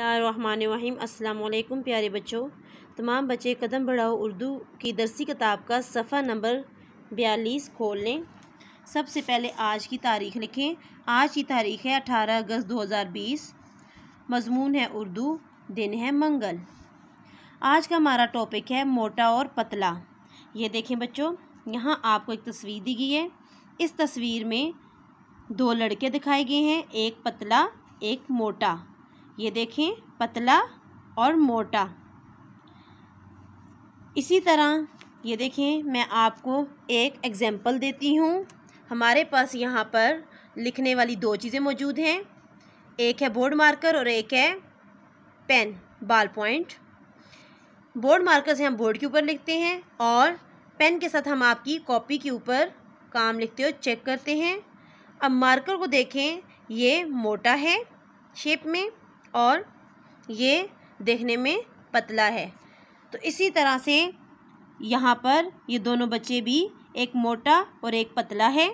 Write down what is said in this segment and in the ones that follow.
अस्सलाम वालेकुम प्यारे बच्चों तमाम बच्चे कदम बढ़ाओ उर्दू की दरसी किताब का सफ़ा नंबर बयालीस खोल लें सबसे पहले आज की तारीख लिखें आज की तारीख है अठारह अगस्त दो हज़ार बीस मजमून है उर्दू दिन है मंगल आज का हमारा टॉपिक है मोटा और पतला ये देखें बच्चों यहाँ आपको एक तस्वीर दी गई है इस तस्वीर में दो लड़के दिखाए गए हैं एक पतला एक मोटा ये देखें पतला और मोटा इसी तरह ये देखें मैं आपको एक एग्ज़ैम्पल देती हूँ हमारे पास यहाँ पर लिखने वाली दो चीज़ें मौजूद हैं एक है बोर्ड मार्कर और एक है पेन बाल पॉइंट बोर्ड मार्कर से हम बोर्ड के ऊपर लिखते हैं और पेन के साथ हम आपकी कॉपी के ऊपर काम लिखते और चेक करते हैं अब मार्कर को देखें ये मोटा है शेप में और ये देखने में पतला है तो इसी तरह से यहाँ पर ये दोनों बच्चे भी एक मोटा और एक पतला है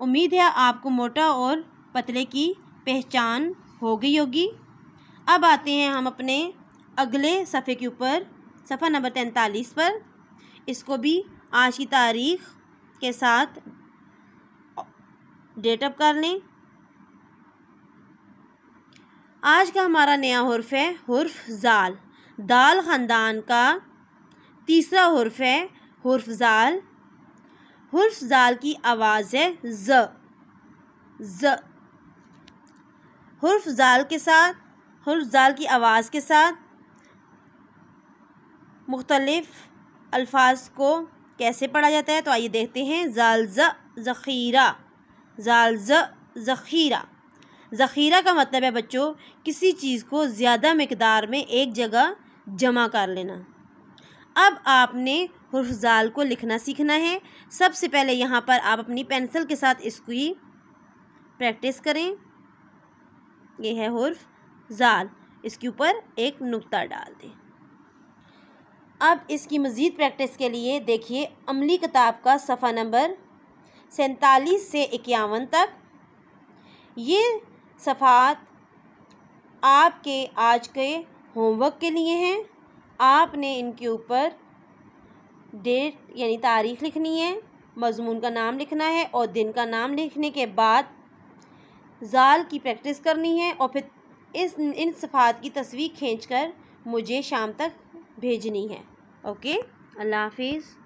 उम्मीद है आपको मोटा और पतले की पहचान हो गई होगी अब आते हैं हम अपने अगले सफ़े के ऊपर सफ़ा नंबर तैंतालीस पर इसको भी आज की तारीख़ के साथ डेटअप कर लें आज का हमारा नया हर्फ है हर्फ ज़ाल दाल ख़ानदान का तीसरा हर्फ है हर्फ ज़ाल हर्फ ज़ाल की आवाज़ है ज ज हर्फ ज़ाल के साथ हर्फ ज़ाल की आवाज़ के साथ मुख्तलफ़ अल्फाज को कैसे पढ़ा जाता है तो आइए देखते हैं जाल ज़ख़ीरा जाल ज़ख़ीरा ज़ख़ीरा का मतलब है बच्चों किसी चीज़ को ज़्यादा मकदार में एक जगह जमा कर लेना अब आपने हर्फजाल को लिखना सीखना है सबसे पहले यहाँ पर आप अपनी पेंसिल के साथ इसकी प्रैक्टिस करें ये है हर्फ जाल इसके ऊपर एक नुक्ता डाल दें अब इसकी मज़ीद प्रैक्टिस के लिए देखिए अमली किताब का सफ़ा नंबर सैंतालीस से इक्यावन तक ये सफ़ात आपके आज के होमवर्क के लिए हैं आपने इनके ऊपर डेट यानी तारीख लिखनी है मजमून का नाम लिखना है और दिन का नाम लिखने के बाद जाल की प्रैक्टिस करनी है और फिर इस इन सफ़ात की तस्वीर खींच कर मुझे शाम तक भेजनी है ओके अल्लाह हाफिज़